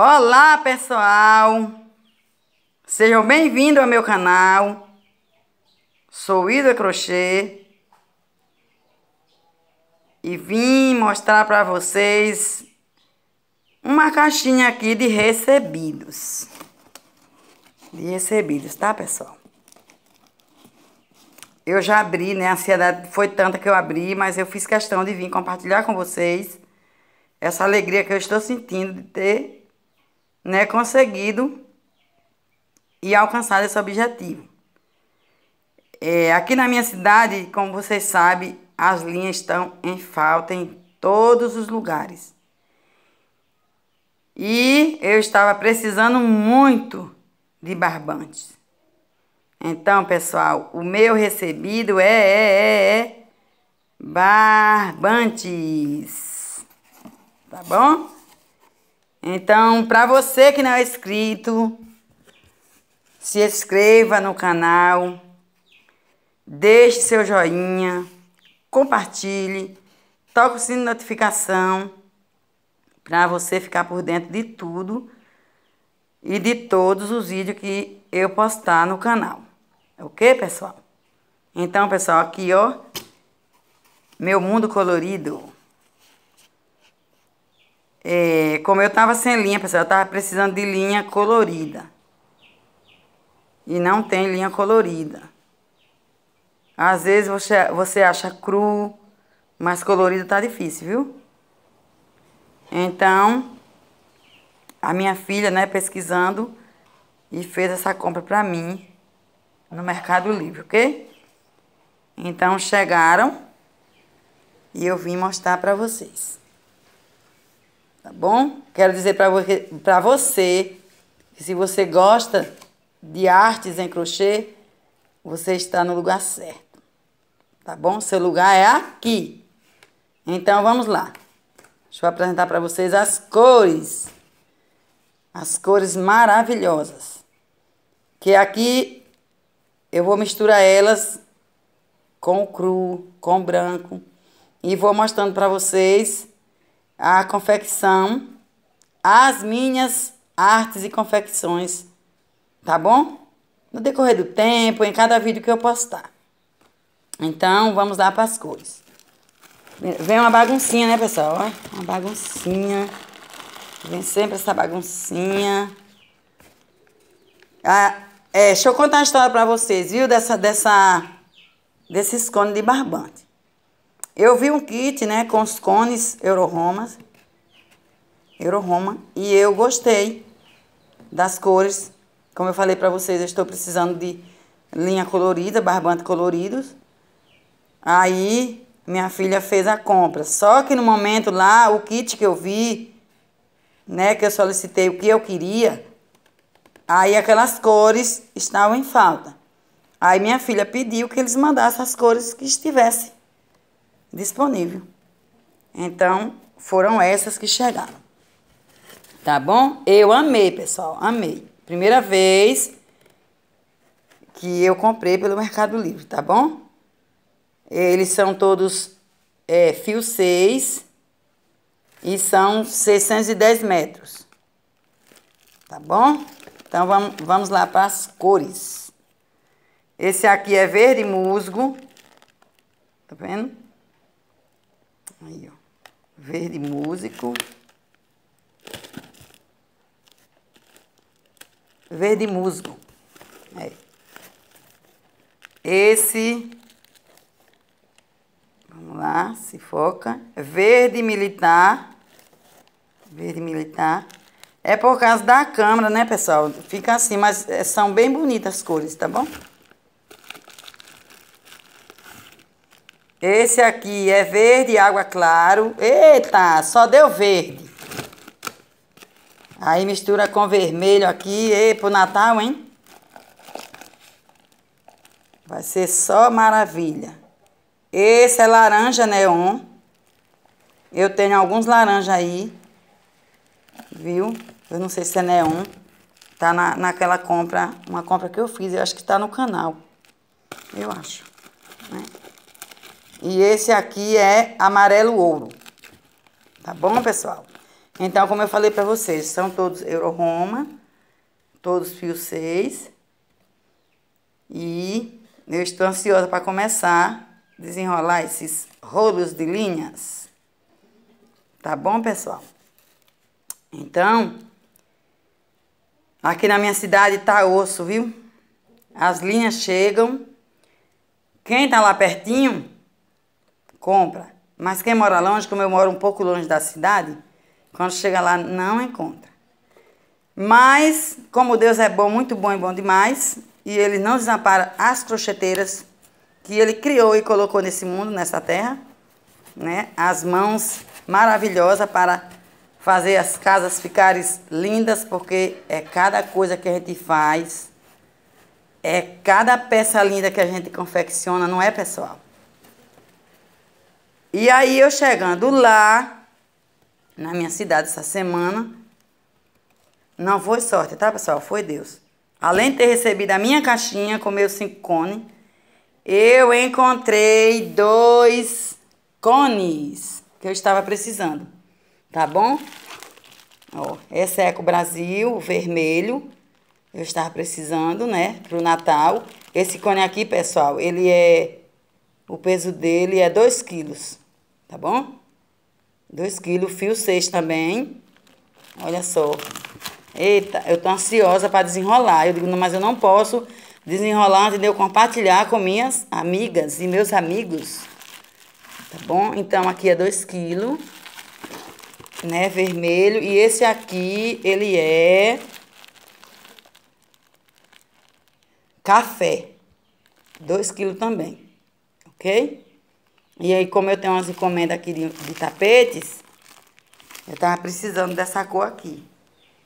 Olá, pessoal! Sejam bem-vindos ao meu canal. Sou Ida Crochê. E vim mostrar para vocês uma caixinha aqui de recebidos. De recebidos, tá, pessoal? Eu já abri, né? A ansiedade foi tanta que eu abri, mas eu fiz questão de vir compartilhar com vocês essa alegria que eu estou sentindo de ter né, conseguido e alcançado esse objetivo. É, aqui na minha cidade, como vocês sabem, as linhas estão em falta em todos os lugares. E eu estava precisando muito de barbantes. Então, pessoal, o meu recebido é, é, é, é barbantes. Tá bom? Então, para você que não é inscrito, se inscreva no canal, deixe seu joinha, compartilhe, toque o sino de notificação para você ficar por dentro de tudo e de todos os vídeos que eu postar no canal. Ok, pessoal? Então, pessoal, aqui ó, meu mundo colorido. É, como eu tava sem linha, pessoal, eu tava precisando de linha colorida. E não tem linha colorida. Às vezes você, você acha cru, mas colorido tá difícil, viu? Então, a minha filha, né, pesquisando e fez essa compra para mim no Mercado Livre, ok? Então chegaram e eu vim mostrar para vocês tá bom? Quero dizer para vo você que se você gosta de artes em crochê, você está no lugar certo, tá bom? Seu lugar é aqui. Então vamos lá. Deixa eu apresentar para vocês as cores. As cores maravilhosas. Que aqui eu vou misturar elas com cru, com branco. E vou mostrando para vocês a confecção, as minhas artes e confecções, tá bom? No decorrer do tempo, em cada vídeo que eu postar. Então, vamos lá para as cores. Vem uma baguncinha, né, pessoal? uma baguncinha. Vem sempre essa baguncinha. Ah, é, deixa eu contar a história para vocês, viu? Dessa, dessa, desses cones de barbante. Eu vi um kit, né, com os cones Euroroma, Euroroma, e eu gostei das cores. Como eu falei para vocês, eu estou precisando de linha colorida, barbante coloridos. Aí minha filha fez a compra. Só que no momento lá, o kit que eu vi, né, que eu solicitei o que eu queria, aí aquelas cores estavam em falta. Aí minha filha pediu que eles mandassem as cores que estivessem disponível. Então, foram essas que chegaram. Tá bom? Eu amei, pessoal, amei. Primeira vez que eu comprei pelo Mercado Livre, tá bom? Eles são todos é, fio 6 e são 610 metros. Tá bom? Então vamos, vamos lá para as cores. Esse aqui é verde musgo. Tá vendo? Aí, ó. Verde músico. Verde musgo. É. Esse. Vamos lá, se foca. Verde militar. Verde militar. É por causa da câmera, né, pessoal? Fica assim, mas são bem bonitas as cores, tá bom? Esse aqui é verde água claro. Eita, só deu verde. Aí mistura com vermelho aqui. E pro Natal, hein? Vai ser só maravilha. Esse é laranja neon. Eu tenho alguns laranja aí. Viu? Eu não sei se é neon. Tá na, naquela compra, uma compra que eu fiz. Eu acho que tá no canal. Eu acho. Né? E esse aqui é amarelo ouro. Tá bom, pessoal? Então, como eu falei pra vocês, são todos Euroroma, todos fio 6. E eu estou ansiosa para começar a desenrolar esses rolos de linhas. Tá bom, pessoal? Então, aqui na minha cidade tá osso, viu? As linhas chegam. Quem tá lá pertinho compra. Mas quem mora longe, como eu moro um pouco longe da cidade, quando chega lá não encontra. Mas, como Deus é bom, muito bom e bom demais, e Ele não desampara as crocheteiras que Ele criou e colocou nesse mundo, nessa terra, né? As mãos maravilhosas para fazer as casas ficarem lindas, porque é cada coisa que a gente faz, é cada peça linda que a gente confecciona, não é, pessoal? E aí eu chegando lá, na minha cidade essa semana, não foi sorte, tá, pessoal? Foi Deus. Além de ter recebido a minha caixinha com meus cinco cones, eu encontrei dois cones que eu estava precisando, tá bom? Ó, esse é Eco Brasil, vermelho, eu estava precisando, né, pro Natal. Esse cone aqui, pessoal, ele é, o peso dele é 2 quilos tá bom? 2 quilos, fio 6 também. Olha só. Eita, eu tô ansiosa para desenrolar. Eu digo, não, mas eu não posso desenrolar antes de eu compartilhar com minhas amigas e meus amigos. Tá bom? Então, aqui é 2 quilos, né, vermelho. E esse aqui, ele é café. 2 quilos também, ok? E aí, como eu tenho umas encomendas aqui de, de tapetes, eu tava precisando dessa cor aqui.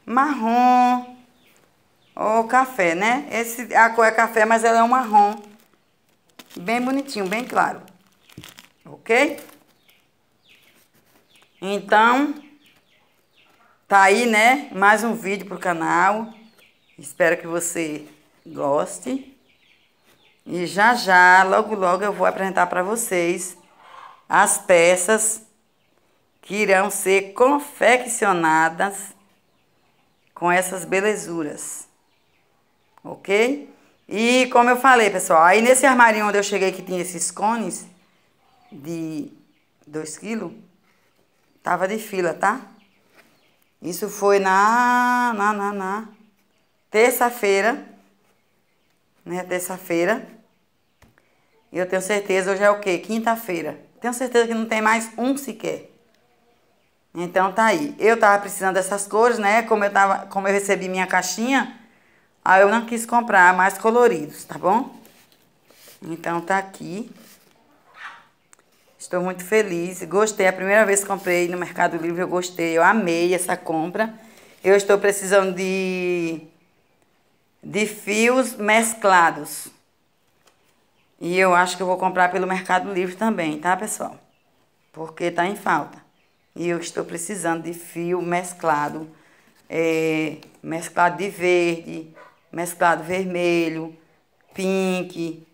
Marrom. Ou café, né? Esse, a cor é café, mas ela é um marrom. Bem bonitinho, bem claro. Ok? Então, tá aí, né? Mais um vídeo pro canal. Espero que você goste. E já já, logo logo eu vou apresentar para vocês as peças que irão ser confeccionadas com essas belezuras, ok? E como eu falei, pessoal, aí nesse armário onde eu cheguei que tinha esses cones de 2 quilos, tava de fila, tá? Isso foi na, na, na, na terça-feira, né, terça-feira. E eu tenho certeza, hoje é o quê? Quinta-feira. Tenho certeza que não tem mais um sequer. Então tá aí. Eu tava precisando dessas cores, né? Como eu, tava, como eu recebi minha caixinha, aí eu não quis comprar mais coloridos, tá bom? Então tá aqui. Estou muito feliz. Gostei. A primeira vez que comprei no Mercado Livre, eu gostei. Eu amei essa compra. Eu estou precisando de, de fios mesclados. E eu acho que eu vou comprar pelo Mercado Livre também, tá, pessoal? Porque tá em falta. E eu estou precisando de fio mesclado, é, mesclado de verde, mesclado vermelho, pink,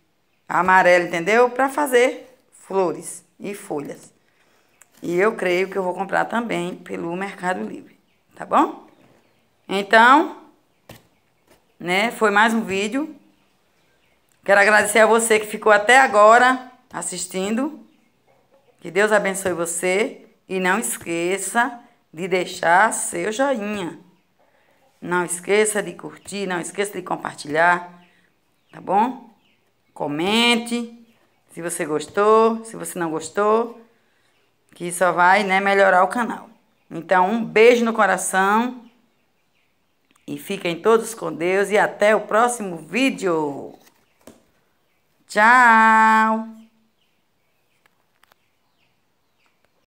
amarelo, entendeu? Para fazer flores e folhas. E eu creio que eu vou comprar também pelo Mercado Livre, tá bom? Então, né, foi mais um vídeo Quero agradecer a você que ficou até agora assistindo. Que Deus abençoe você e não esqueça de deixar seu joinha. Não esqueça de curtir, não esqueça de compartilhar, tá bom? Comente se você gostou, se você não gostou, que só vai né, melhorar o canal. Então, um beijo no coração e fiquem todos com Deus e até o próximo vídeo. Tchau!